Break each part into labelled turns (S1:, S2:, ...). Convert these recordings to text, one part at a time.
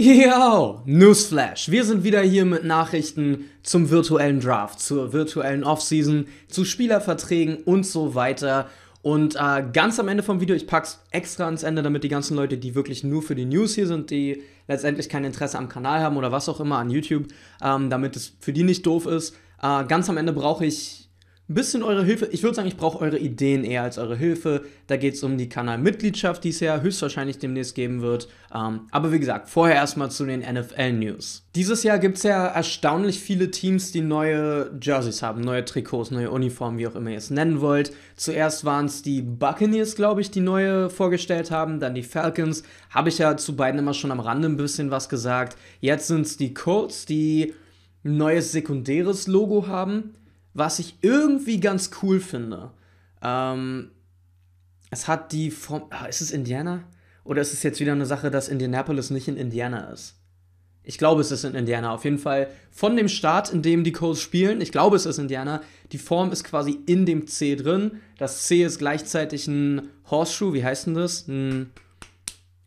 S1: Yo, Newsflash. Wir sind wieder hier mit Nachrichten zum virtuellen Draft, zur virtuellen Offseason, zu Spielerverträgen und so weiter. Und äh, ganz am Ende vom Video, ich pack's extra ans Ende, damit die ganzen Leute, die wirklich nur für die News hier sind, die letztendlich kein Interesse am Kanal haben oder was auch immer an YouTube, ähm, damit es für die nicht doof ist. Äh, ganz am Ende brauche ich ein bisschen eure Hilfe. Ich würde sagen, ich brauche eure Ideen eher als eure Hilfe. Da geht es um die Kanalmitgliedschaft, die es ja höchstwahrscheinlich demnächst geben wird. Ähm, aber wie gesagt, vorher erstmal zu den NFL-News. Dieses Jahr gibt es ja erstaunlich viele Teams, die neue Jerseys haben, neue Trikots, neue Uniformen, wie auch immer ihr es nennen wollt. Zuerst waren es die Buccaneers, glaube ich, die neue vorgestellt haben, dann die Falcons. Habe ich ja zu beiden immer schon am Rande ein bisschen was gesagt. Jetzt sind es die Colts, die ein neues sekundäres Logo haben was ich irgendwie ganz cool finde. Ähm, es hat die Form. Ah, ist es Indiana? Oder ist es jetzt wieder eine Sache, dass Indianapolis nicht in Indiana ist? Ich glaube, es ist in Indiana. Auf jeden Fall von dem Staat, in dem die Colts spielen. Ich glaube, es ist Indiana. Die Form ist quasi in dem C drin. Das C ist gleichzeitig ein Horseshoe. Wie heißt denn das? Ein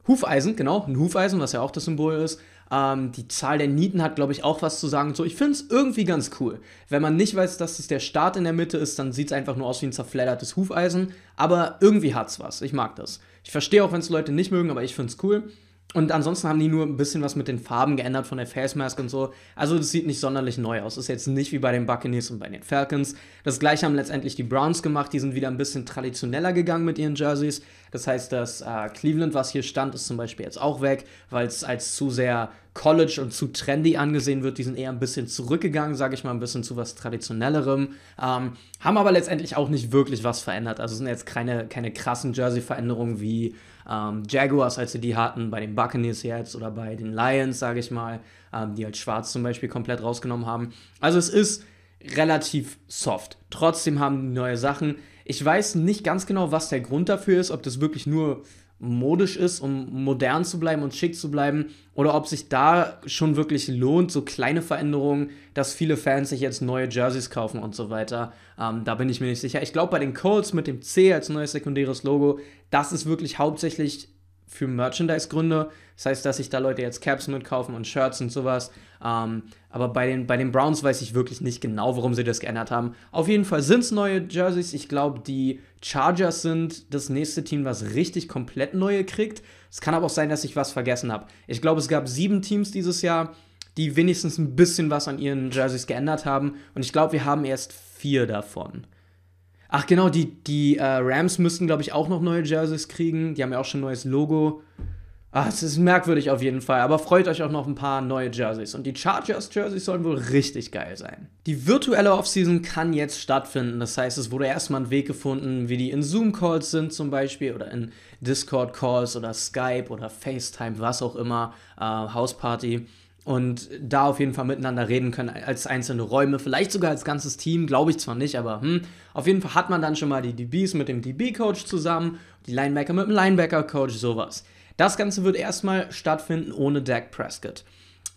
S1: Hufeisen, genau. Ein Hufeisen, was ja auch das Symbol ist. Ähm, die Zahl der Nieten hat, glaube ich, auch was zu sagen. So, ich finde es irgendwie ganz cool. Wenn man nicht weiß, dass es der Start in der Mitte ist, dann sieht es einfach nur aus wie ein zerfleddertes Hufeisen. Aber irgendwie hat es was. Ich mag das. Ich verstehe auch, wenn es Leute nicht mögen, aber ich finde es cool. Und ansonsten haben die nur ein bisschen was mit den Farben geändert von der Face Mask und so. Also das sieht nicht sonderlich neu aus. Ist jetzt nicht wie bei den Buccaneers und bei den Falcons. Das gleiche haben letztendlich die Browns gemacht. Die sind wieder ein bisschen traditioneller gegangen mit ihren Jerseys. Das heißt, das äh, Cleveland, was hier stand, ist zum Beispiel jetzt auch weg, weil es als zu sehr College und zu trendy angesehen wird. Die sind eher ein bisschen zurückgegangen, sage ich mal, ein bisschen zu was Traditionellerem. Ähm, haben aber letztendlich auch nicht wirklich was verändert. Also sind jetzt keine, keine krassen Jersey-Veränderungen wie ähm, Jaguars, als sie die hatten, bei den Buccaneers jetzt oder bei den Lions, sage ich mal, ähm, die halt Schwarz zum Beispiel komplett rausgenommen haben. Also es ist relativ soft. Trotzdem haben die neue Sachen. Ich weiß nicht ganz genau, was der Grund dafür ist, ob das wirklich nur modisch ist, um modern zu bleiben und schick zu bleiben, oder ob sich da schon wirklich lohnt, so kleine Veränderungen, dass viele Fans sich jetzt neue Jerseys kaufen und so weiter. Ähm, da bin ich mir nicht sicher. Ich glaube, bei den Colts mit dem C als neues sekundäres Logo, das ist wirklich hauptsächlich für Merchandise-Gründe. Das heißt, dass sich da Leute jetzt Caps mitkaufen und Shirts und sowas. Ähm, aber bei den, bei den Browns weiß ich wirklich nicht genau, warum sie das geändert haben. Auf jeden Fall sind es neue Jerseys. Ich glaube, die Chargers sind das nächste Team, was richtig komplett neue kriegt. Es kann aber auch sein, dass ich was vergessen habe. Ich glaube, es gab sieben Teams dieses Jahr, die wenigstens ein bisschen was an ihren Jerseys geändert haben. Und ich glaube, wir haben erst vier davon. Ach genau, die, die äh, Rams müssten, glaube ich, auch noch neue Jerseys kriegen. Die haben ja auch schon ein neues Logo. Ah, es ist merkwürdig auf jeden Fall, aber freut euch auch noch ein paar neue Jerseys. Und die Chargers-Jerseys sollen wohl richtig geil sein. Die virtuelle Offseason kann jetzt stattfinden. Das heißt, es wurde erstmal ein Weg gefunden, wie die in Zoom-Calls sind zum Beispiel oder in Discord-Calls oder Skype oder FaceTime, was auch immer, äh, Hausparty und da auf jeden Fall miteinander reden können als einzelne Räume, vielleicht sogar als ganzes Team, glaube ich zwar nicht, aber hm, auf jeden Fall hat man dann schon mal die DBs mit dem DB-Coach zusammen, die Linebacker mit dem Linebacker-Coach, sowas. Das Ganze wird erstmal stattfinden ohne Dak Prescott.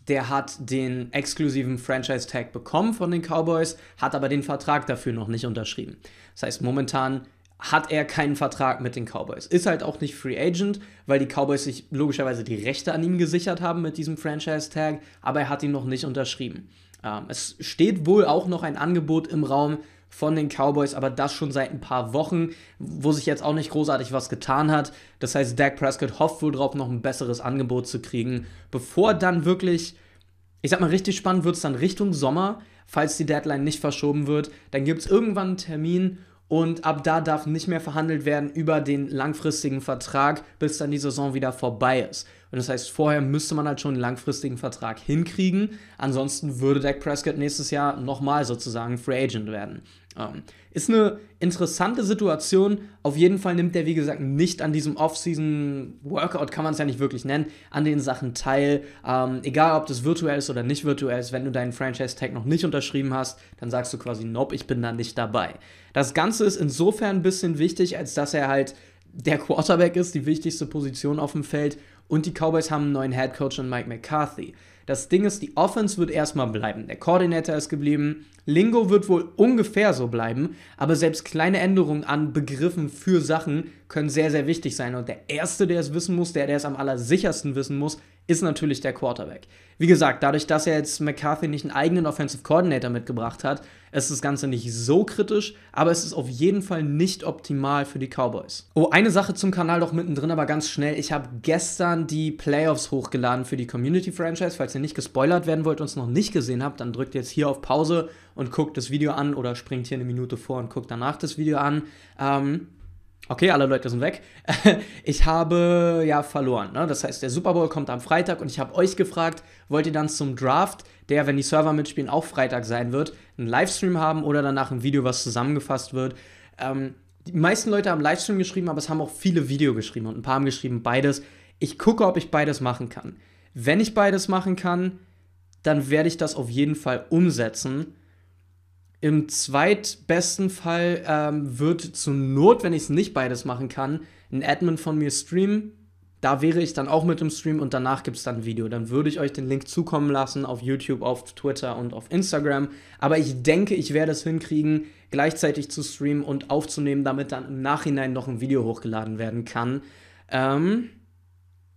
S1: Der hat den exklusiven Franchise-Tag bekommen von den Cowboys, hat aber den Vertrag dafür noch nicht unterschrieben. Das heißt, momentan hat er keinen Vertrag mit den Cowboys. Ist halt auch nicht Free Agent, weil die Cowboys sich logischerweise die Rechte an ihm gesichert haben mit diesem Franchise-Tag, aber er hat ihn noch nicht unterschrieben. Ähm, es steht wohl auch noch ein Angebot im Raum von den Cowboys, aber das schon seit ein paar Wochen, wo sich jetzt auch nicht großartig was getan hat. Das heißt, Dak Prescott hofft wohl drauf, noch ein besseres Angebot zu kriegen, bevor dann wirklich, ich sag mal, richtig spannend wird es dann Richtung Sommer, falls die Deadline nicht verschoben wird. Dann gibt es irgendwann einen Termin, und ab da darf nicht mehr verhandelt werden über den langfristigen Vertrag, bis dann die Saison wieder vorbei ist. Und das heißt, vorher müsste man halt schon einen langfristigen Vertrag hinkriegen. Ansonsten würde Dak Prescott nächstes Jahr nochmal sozusagen Free Agent werden. Ähm, ist eine interessante Situation. Auf jeden Fall nimmt er, wie gesagt, nicht an diesem Off-Season-Workout, kann man es ja nicht wirklich nennen, an den Sachen teil. Ähm, egal, ob das virtuell ist oder nicht virtuell ist, wenn du deinen Franchise-Tag noch nicht unterschrieben hast, dann sagst du quasi, nope, ich bin da nicht dabei. Das Ganze ist insofern ein bisschen wichtig, als dass er halt der Quarterback ist, die wichtigste Position auf dem Feld und die Cowboys haben einen neuen Head Coach und Mike McCarthy. Das Ding ist, die Offense wird erstmal bleiben. Der Koordinator ist geblieben. Lingo wird wohl ungefähr so bleiben, aber selbst kleine Änderungen an Begriffen für Sachen können sehr, sehr wichtig sein. Und der Erste, der es wissen muss, der, der es am allersichersten wissen muss, ist natürlich der Quarterback. Wie gesagt, dadurch, dass er jetzt McCarthy nicht einen eigenen Offensive Coordinator mitgebracht hat, ist das Ganze nicht so kritisch, aber es ist auf jeden Fall nicht optimal für die Cowboys. Oh, eine Sache zum Kanal doch mittendrin, aber ganz schnell. Ich habe gestern die Playoffs hochgeladen für die Community Franchise. Falls ihr nicht gespoilert werden wollt und es noch nicht gesehen habt, dann drückt jetzt hier auf Pause und guckt das Video an oder springt hier eine Minute vor und guckt danach das Video an. Ähm, Okay, alle Leute sind weg. Ich habe ja verloren. Ne? Das heißt, der Super Bowl kommt am Freitag und ich habe euch gefragt, wollt ihr dann zum Draft, der, wenn die Server mitspielen, auch Freitag sein wird, einen Livestream haben oder danach ein Video, was zusammengefasst wird? Ähm, die meisten Leute haben Livestream geschrieben, aber es haben auch viele Video geschrieben und ein paar haben geschrieben beides. Ich gucke, ob ich beides machen kann. Wenn ich beides machen kann, dann werde ich das auf jeden Fall umsetzen im zweitbesten Fall ähm, wird zur Not, wenn ich es nicht beides machen kann, ein Admin von mir streamen. Da wäre ich dann auch mit im Stream und danach gibt es dann ein Video. Dann würde ich euch den Link zukommen lassen auf YouTube, auf Twitter und auf Instagram. Aber ich denke, ich werde es hinkriegen, gleichzeitig zu streamen und aufzunehmen, damit dann im Nachhinein noch ein Video hochgeladen werden kann. Ähm,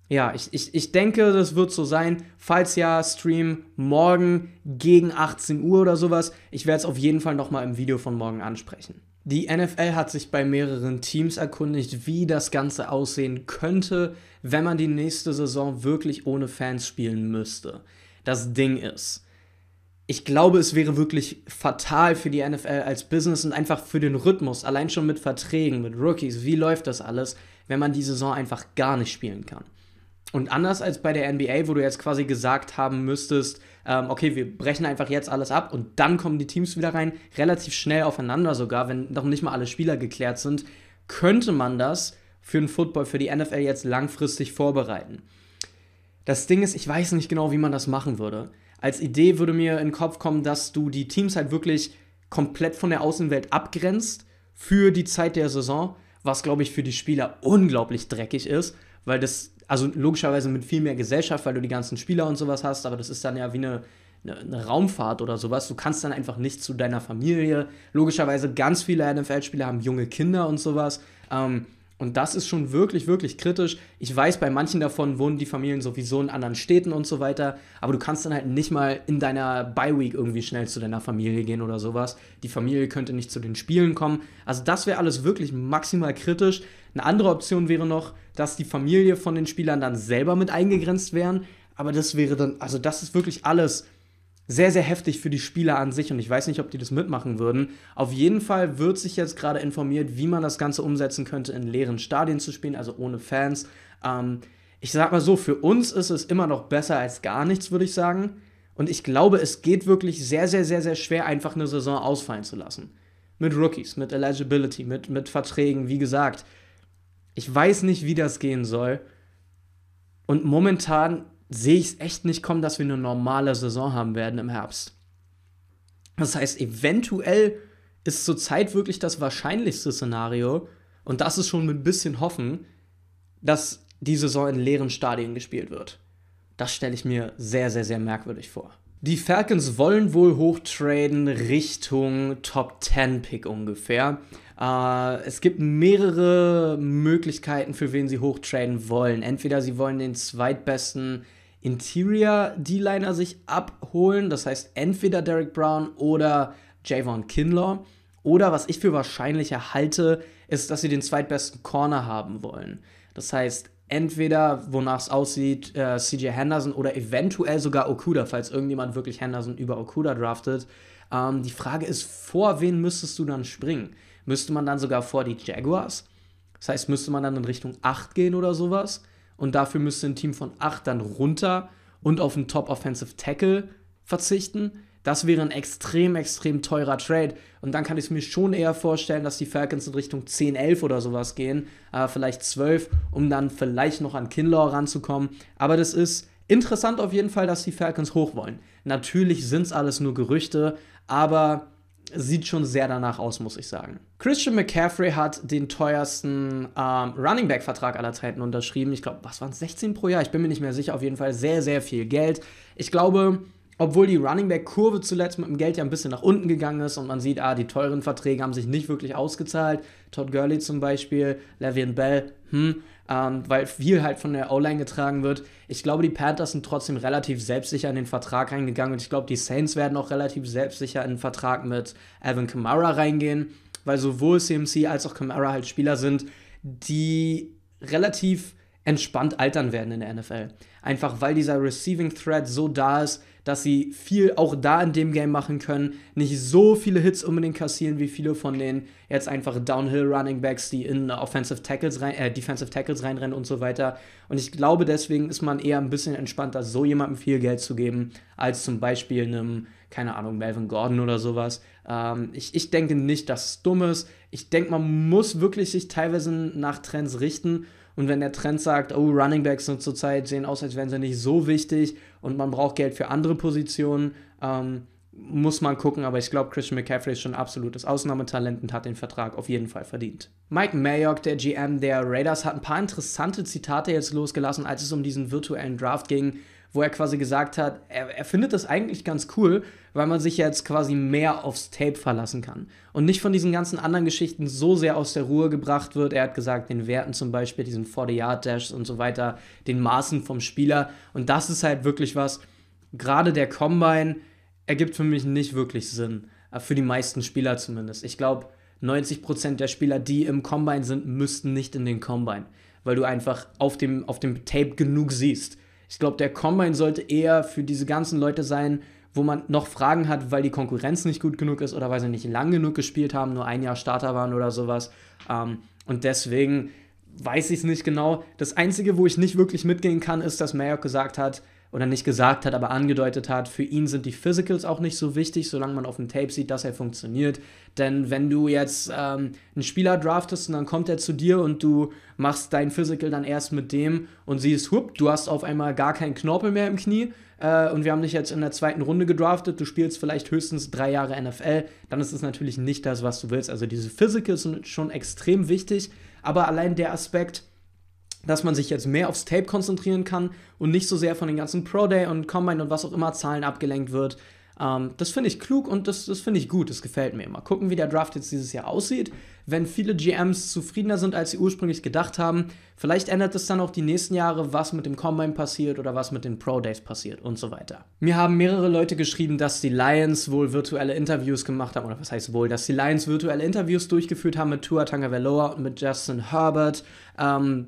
S1: ja, ich, ich, ich denke, das wird so sein. Falls ja, Stream morgen gegen 18 Uhr oder sowas. Ich werde es auf jeden Fall nochmal im Video von morgen ansprechen. Die NFL hat sich bei mehreren Teams erkundigt, wie das Ganze aussehen könnte, wenn man die nächste Saison wirklich ohne Fans spielen müsste. Das Ding ist, ich glaube, es wäre wirklich fatal für die NFL als Business und einfach für den Rhythmus, allein schon mit Verträgen, mit Rookies, wie läuft das alles, wenn man die Saison einfach gar nicht spielen kann. Und anders als bei der NBA, wo du jetzt quasi gesagt haben müsstest, ähm, okay, wir brechen einfach jetzt alles ab und dann kommen die Teams wieder rein, relativ schnell aufeinander sogar, wenn noch nicht mal alle Spieler geklärt sind, könnte man das für den Football, für die NFL jetzt langfristig vorbereiten. Das Ding ist, ich weiß nicht genau, wie man das machen würde. Als Idee würde mir in den Kopf kommen, dass du die Teams halt wirklich komplett von der Außenwelt abgrenzt für die Zeit der Saison, was glaube ich für die Spieler unglaublich dreckig ist, weil das also logischerweise mit viel mehr Gesellschaft, weil du die ganzen Spieler und sowas hast, aber das ist dann ja wie eine, eine, eine Raumfahrt oder sowas. Du kannst dann einfach nicht zu deiner Familie. Logischerweise ganz viele NFL-Spieler haben junge Kinder und sowas. Ähm, und das ist schon wirklich, wirklich kritisch. Ich weiß, bei manchen davon wohnen die Familien sowieso in anderen Städten und so weiter, aber du kannst dann halt nicht mal in deiner Bi-Week irgendwie schnell zu deiner Familie gehen oder sowas. Die Familie könnte nicht zu den Spielen kommen. Also das wäre alles wirklich maximal kritisch. Eine andere Option wäre noch, dass die Familie von den Spielern dann selber mit eingegrenzt wären, aber das wäre dann, also das ist wirklich alles sehr, sehr heftig für die Spieler an sich und ich weiß nicht, ob die das mitmachen würden. Auf jeden Fall wird sich jetzt gerade informiert, wie man das Ganze umsetzen könnte, in leeren Stadien zu spielen, also ohne Fans. Ähm, ich sag mal so, für uns ist es immer noch besser als gar nichts, würde ich sagen. Und ich glaube, es geht wirklich sehr, sehr, sehr, sehr schwer, einfach eine Saison ausfallen zu lassen. Mit Rookies, mit Eligibility, mit, mit Verträgen, wie gesagt. Ich weiß nicht, wie das gehen soll. Und momentan sehe ich es echt nicht kommen, dass wir eine normale Saison haben werden im Herbst. Das heißt, eventuell ist zurzeit wirklich das wahrscheinlichste Szenario, und das ist schon mit ein bisschen Hoffen, dass die Saison in leeren Stadien gespielt wird. Das stelle ich mir sehr, sehr, sehr merkwürdig vor. Die Falcons wollen wohl hochtraden Richtung Top 10 Pick ungefähr. Äh, es gibt mehrere Möglichkeiten, für wen sie hochtraden wollen. Entweder sie wollen den zweitbesten Interior D-Liner sich abholen. Das heißt, entweder Derek Brown oder Javon Kinlaw. Oder was ich für wahrscheinlicher halte, ist, dass sie den zweitbesten Corner haben wollen. Das heißt, entweder, wonach es aussieht, äh, CJ Henderson oder eventuell sogar Okuda, falls irgendjemand wirklich Henderson über Okuda draftet. Ähm, die Frage ist, vor wen müsstest du dann springen? Müsste man dann sogar vor die Jaguars? Das heißt, müsste man dann in Richtung 8 gehen oder sowas? und dafür müsste ein Team von 8 dann runter und auf einen Top Offensive Tackle verzichten. Das wäre ein extrem, extrem teurer Trade. Und dann kann ich es mir schon eher vorstellen, dass die Falcons in Richtung 10, 11 oder sowas gehen, äh, vielleicht 12, um dann vielleicht noch an Kinlaw ranzukommen. Aber das ist interessant auf jeden Fall, dass die Falcons hoch wollen. Natürlich sind es alles nur Gerüchte, aber sieht schon sehr danach aus, muss ich sagen. Christian McCaffrey hat den teuersten ähm, Running Back Vertrag aller Zeiten unterschrieben. Ich glaube, was waren es 16 pro Jahr? Ich bin mir nicht mehr sicher. Auf jeden Fall sehr, sehr viel Geld. Ich glaube, obwohl die Running Back Kurve zuletzt mit dem Geld ja ein bisschen nach unten gegangen ist und man sieht, ah, die teuren Verträge haben sich nicht wirklich ausgezahlt. Todd Gurley zum Beispiel, Le'Veon Bell, hm, ähm, weil viel halt von der O-Line getragen wird. Ich glaube, die Panthers sind trotzdem relativ selbstsicher in den Vertrag reingegangen und ich glaube, die Saints werden auch relativ selbstsicher in den Vertrag mit Alvin Kamara reingehen weil sowohl CMC als auch Kamara halt Spieler sind, die relativ entspannt altern werden in der NFL. Einfach weil dieser Receiving Threat so da ist, dass sie viel auch da in dem Game machen können, nicht so viele Hits unbedingt kassieren wie viele von den jetzt einfach Downhill Running Backs, die in Offensive Tackles rein, äh, Defensive Tackles reinrennen und so weiter. Und ich glaube, deswegen ist man eher ein bisschen entspannter, so jemandem viel Geld zu geben, als zum Beispiel einem keine Ahnung, Melvin Gordon oder sowas. Ähm, ich, ich denke nicht, dass es dumm ist. Ich denke, man muss wirklich sich teilweise nach Trends richten. Und wenn der Trend sagt, oh, Runningbacks sind zurzeit, sehen aus, als wären sie nicht so wichtig und man braucht Geld für andere Positionen, ähm, muss man gucken, aber ich glaube, Christian McCaffrey ist schon absolutes Ausnahmetalent und hat den Vertrag auf jeden Fall verdient. Mike Mayock, der GM der Raiders, hat ein paar interessante Zitate jetzt losgelassen, als es um diesen virtuellen Draft ging wo er quasi gesagt hat, er, er findet das eigentlich ganz cool, weil man sich jetzt quasi mehr aufs Tape verlassen kann und nicht von diesen ganzen anderen Geschichten so sehr aus der Ruhe gebracht wird. Er hat gesagt, den Werten zum Beispiel, diesen 40-Yard-Dash und so weiter, den Maßen vom Spieler. Und das ist halt wirklich was, gerade der Combine ergibt für mich nicht wirklich Sinn. Äh, für die meisten Spieler zumindest. Ich glaube, 90% der Spieler, die im Combine sind, müssten nicht in den Combine, weil du einfach auf dem, auf dem Tape genug siehst. Ich glaube, der Combine sollte eher für diese ganzen Leute sein, wo man noch Fragen hat, weil die Konkurrenz nicht gut genug ist oder weil sie nicht lang genug gespielt haben, nur ein Jahr Starter waren oder sowas. Ähm, und deswegen weiß ich es nicht genau. Das Einzige, wo ich nicht wirklich mitgehen kann, ist, dass Mayock gesagt hat, oder nicht gesagt hat, aber angedeutet hat, für ihn sind die Physicals auch nicht so wichtig, solange man auf dem Tape sieht, dass er funktioniert. Denn wenn du jetzt ähm, einen Spieler draftest und dann kommt er zu dir und du machst dein Physical dann erst mit dem und siehst, hup, du hast auf einmal gar keinen Knorpel mehr im Knie äh, und wir haben dich jetzt in der zweiten Runde gedraftet, du spielst vielleicht höchstens drei Jahre NFL, dann ist es natürlich nicht das, was du willst. Also diese Physicals sind schon extrem wichtig, aber allein der Aspekt, dass man sich jetzt mehr aufs Tape konzentrieren kann und nicht so sehr von den ganzen Pro Day und Combine und was auch immer Zahlen abgelenkt wird. Ähm, das finde ich klug und das, das finde ich gut, das gefällt mir. Mal gucken, wie der Draft jetzt dieses Jahr aussieht. Wenn viele GMs zufriedener sind, als sie ursprünglich gedacht haben, vielleicht ändert es dann auch die nächsten Jahre, was mit dem Combine passiert oder was mit den Pro Days passiert und so weiter. Mir haben mehrere Leute geschrieben, dass die Lions wohl virtuelle Interviews gemacht haben, oder was heißt wohl, dass die Lions virtuelle Interviews durchgeführt haben mit Tua Tagovailoa und mit Justin Herbert. Ähm,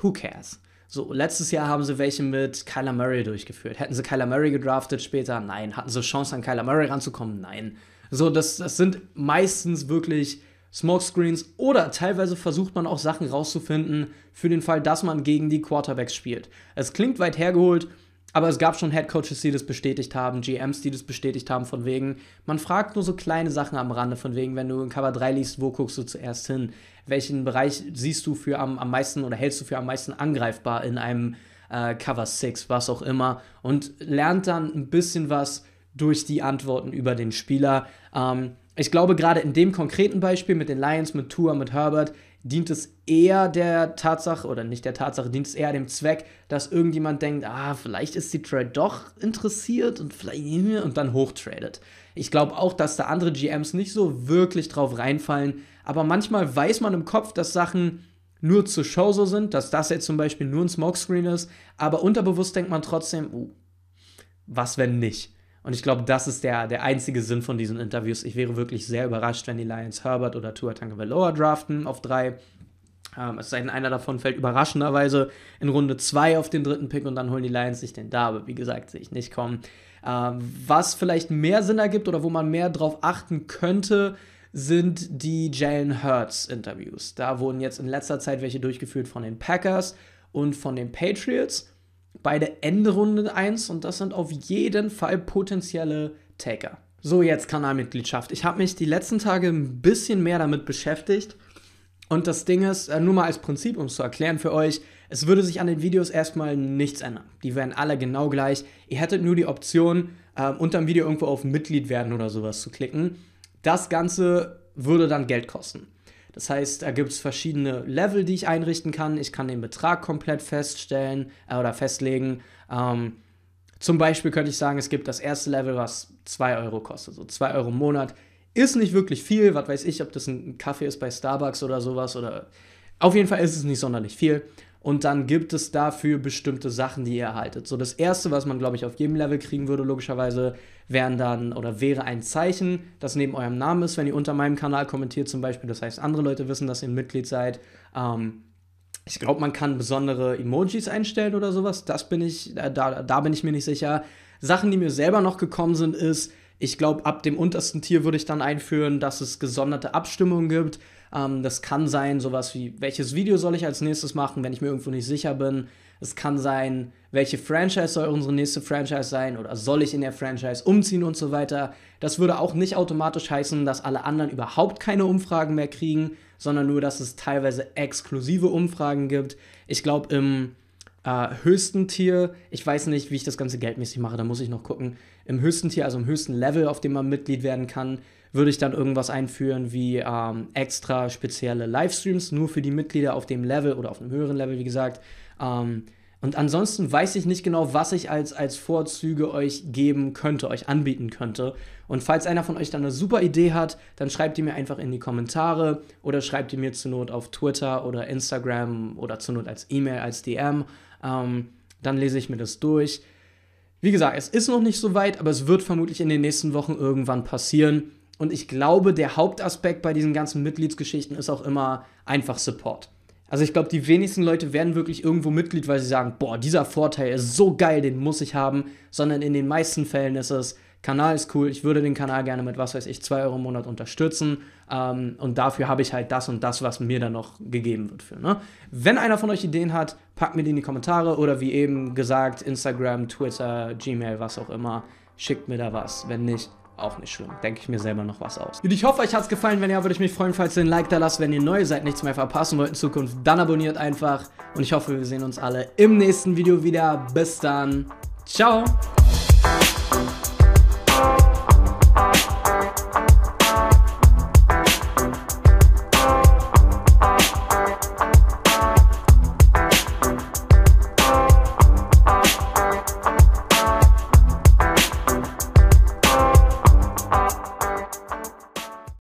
S1: who cares? So, letztes Jahr haben sie welche mit Kyler Murray durchgeführt. Hätten sie Kyler Murray gedraftet später? Nein. Hatten sie Chance, an Kyler Murray ranzukommen? Nein. So, das, das sind meistens wirklich Smokescreens oder teilweise versucht man auch Sachen rauszufinden für den Fall, dass man gegen die Quarterbacks spielt. Es klingt weit hergeholt, aber es gab schon Headcoaches, die das bestätigt haben, GMs, die das bestätigt haben, von wegen, man fragt nur so kleine Sachen am Rande, von wegen, wenn du in Cover 3 liest, wo guckst du zuerst hin? Welchen Bereich siehst du für am, am meisten oder hältst du für am meisten angreifbar in einem äh, Cover 6, was auch immer? Und lernt dann ein bisschen was durch die Antworten über den Spieler. Ähm, ich glaube, gerade in dem konkreten Beispiel mit den Lions, mit Tour, mit Herbert, dient es eher der Tatsache, oder nicht der Tatsache, dient es eher dem Zweck, dass irgendjemand denkt, ah, vielleicht ist die Trade doch interessiert und vielleicht und dann hochtradet. Ich glaube auch, dass da andere GMs nicht so wirklich drauf reinfallen, aber manchmal weiß man im Kopf, dass Sachen nur zur Show so sind, dass das jetzt zum Beispiel nur ein Smokescreen ist, aber unterbewusst denkt man trotzdem, uh, was wenn nicht? Und ich glaube, das ist der, der einzige Sinn von diesen Interviews. Ich wäre wirklich sehr überrascht, wenn die Lions Herbert oder Tua Tagovailoa draften auf drei. Ähm, es sei denn, einer davon fällt überraschenderweise in Runde zwei auf den dritten Pick und dann holen die Lions sich den da. Aber wie gesagt, sehe ich nicht kommen. Ähm, was vielleicht mehr Sinn ergibt oder wo man mehr drauf achten könnte, sind die Jalen Hurts Interviews. Da wurden jetzt in letzter Zeit welche durchgeführt von den Packers und von den Patriots beide Endrunde 1 und das sind auf jeden Fall potenzielle Taker. So, jetzt Kanalmitgliedschaft. Ich habe mich die letzten Tage ein bisschen mehr damit beschäftigt. Und das Ding ist, äh, nur mal als Prinzip, um es zu erklären für euch, es würde sich an den Videos erstmal nichts ändern. Die wären alle genau gleich. Ihr hättet nur die Option, äh, unter dem Video irgendwo auf Mitglied werden oder sowas zu klicken. Das Ganze würde dann Geld kosten. Das heißt, da gibt es verschiedene Level, die ich einrichten kann. Ich kann den Betrag komplett feststellen äh, oder festlegen. Ähm, zum Beispiel könnte ich sagen, es gibt das erste Level, was 2 Euro kostet, so 2 Euro im Monat. Ist nicht wirklich viel, was weiß ich, ob das ein Kaffee ist bei Starbucks oder sowas oder auf jeden Fall ist es nicht sonderlich viel und dann gibt es dafür bestimmte Sachen, die ihr erhaltet. So das erste, was man glaube ich auf jedem Level kriegen würde logischerweise, wären dann oder wäre ein Zeichen, das neben eurem Namen ist, wenn ihr unter meinem Kanal kommentiert zum Beispiel. Das heißt, andere Leute wissen, dass ihr Mitglied seid. Ähm, ich glaube, man kann besondere Emojis einstellen oder sowas. Das bin ich, äh, da, da bin ich mir nicht sicher. Sachen, die mir selber noch gekommen sind, ist, ich glaube, ab dem untersten Tier würde ich dann einführen, dass es gesonderte Abstimmungen gibt ähm, das kann sein, sowas wie, welches Video soll ich als nächstes machen, wenn ich mir irgendwo nicht sicher bin. Es kann sein, welche Franchise soll unsere nächste Franchise sein oder soll ich in der Franchise umziehen und so weiter. Das würde auch nicht automatisch heißen, dass alle anderen überhaupt keine Umfragen mehr kriegen, sondern nur, dass es teilweise exklusive Umfragen gibt. Ich glaube, im äh, höchsten Tier, ich weiß nicht, wie ich das Ganze geldmäßig mache, da muss ich noch gucken. Im höchsten Tier, also im höchsten Level, auf dem man Mitglied werden kann, würde ich dann irgendwas einführen wie ähm, extra spezielle Livestreams, nur für die Mitglieder auf dem Level oder auf einem höheren Level, wie gesagt. Ähm, und ansonsten weiß ich nicht genau, was ich als, als Vorzüge euch geben könnte, euch anbieten könnte. Und falls einer von euch dann eine super Idee hat, dann schreibt die mir einfach in die Kommentare oder schreibt die mir zur Not auf Twitter oder Instagram oder zur Not als E-Mail, als DM. Ähm, dann lese ich mir das durch. Wie gesagt, es ist noch nicht so weit, aber es wird vermutlich in den nächsten Wochen irgendwann passieren. Und ich glaube, der Hauptaspekt bei diesen ganzen Mitgliedsgeschichten ist auch immer einfach Support. Also ich glaube, die wenigsten Leute werden wirklich irgendwo Mitglied, weil sie sagen, boah, dieser Vorteil ist so geil, den muss ich haben, sondern in den meisten Fällen ist es, Kanal ist cool, ich würde den Kanal gerne mit, was weiß ich, 2 Euro im Monat unterstützen ähm, und dafür habe ich halt das und das, was mir dann noch gegeben wird für. Ne? Wenn einer von euch Ideen hat, packt mir die in die Kommentare oder wie eben gesagt, Instagram, Twitter, Gmail, was auch immer, schickt mir da was. Wenn nicht, auch nicht schlimm. Denke ich mir selber noch was aus. Und ich hoffe, euch hat es gefallen. Wenn ja, würde ich mich freuen, falls ihr ein Like da lasst. Wenn ihr neu seid, nichts mehr verpassen wollt in Zukunft, dann abonniert einfach. Und ich hoffe, wir sehen uns alle im nächsten Video wieder. Bis dann. Ciao.